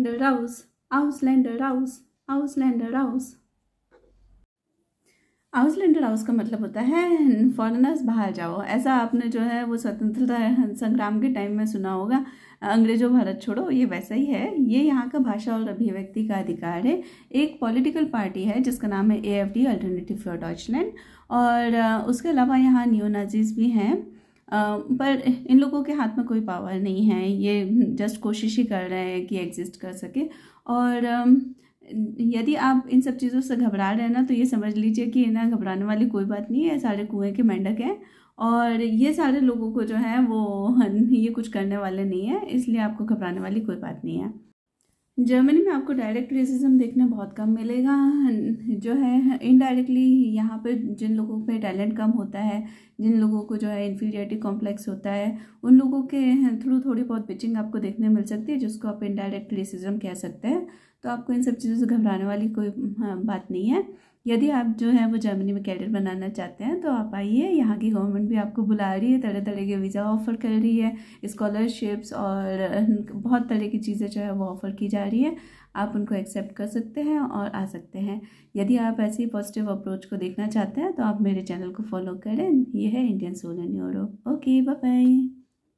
Ausländer raus, Ausländer raus, Ausländer raus. आउटलैंडर हाउस का मतलब होता है फॉरेनर्स बाहर जाओ ऐसा आपने जो है वो स्वतंत्रता संग्राम के टाइम में सुना होगा अंग्रेजों भारत छोड़ो ये वैसा ही है ये यहाँ का भाषा और अभिव्यक्ति का अधिकार है एक पॉलिटिकल पार्टी है जिसका नाम है A F D alternative for Deutschland और उसके अलावा यहाँ न्यू नाजीज भी हैं पर इन लोगों के हाथ में कोई पावर नहीं है ये जस्ट कोशिश ही कर रहे हैं कि एग्जिस्ट कर सके और यदि आप इन सब चीज़ों से घबरा रहे हैं ना तो ये समझ लीजिए कि ना घबराने वाली कोई बात नहीं है सारे कुएं के मेंढक हैं और ये सारे लोगों को जो है वो ये कुछ करने वाले नहीं है इसलिए आपको घबराने वाली कोई बात नहीं है जर्मनी में आपको डायरेक्ट रेसिज्म देखना बहुत कम मिलेगा जो है इनडायरेक्टली यहाँ पर जिन लोगों पे टैलेंट कम होता है जिन लोगों को जो है इन्फीरियरिटी कॉम्प्लेक्स होता है उन लोगों के थ्रू थोड़ी बहुत पिचिंग आपको देखने मिल सकती है जिसको आप इनडायरेक्ट रेसिज्म कह सकते हैं तो आपको इन सब चीज़ों से घबराने वाली कोई हाँ, बात नहीं है यदि आप जो है वो जर्मनी में कैरियर बनाना चाहते हैं तो आप आइए यहाँ की गवर्नमेंट भी आपको बुला रही है तरह तरह के वीज़ा ऑफ़र कर रही है स्कॉलरशिप्स और बहुत तरह की चीज़ें जो है वो ऑफ़र की जा रही है आप उनको एक्सेप्ट कर सकते हैं और आ सकते हैं यदि आप ऐसे ही पॉजिटिव अप्रोच को देखना चाहते हैं तो आप मेरे चैनल को फॉलो करें यह है इंडियन सोलन यूरोप ओके बाय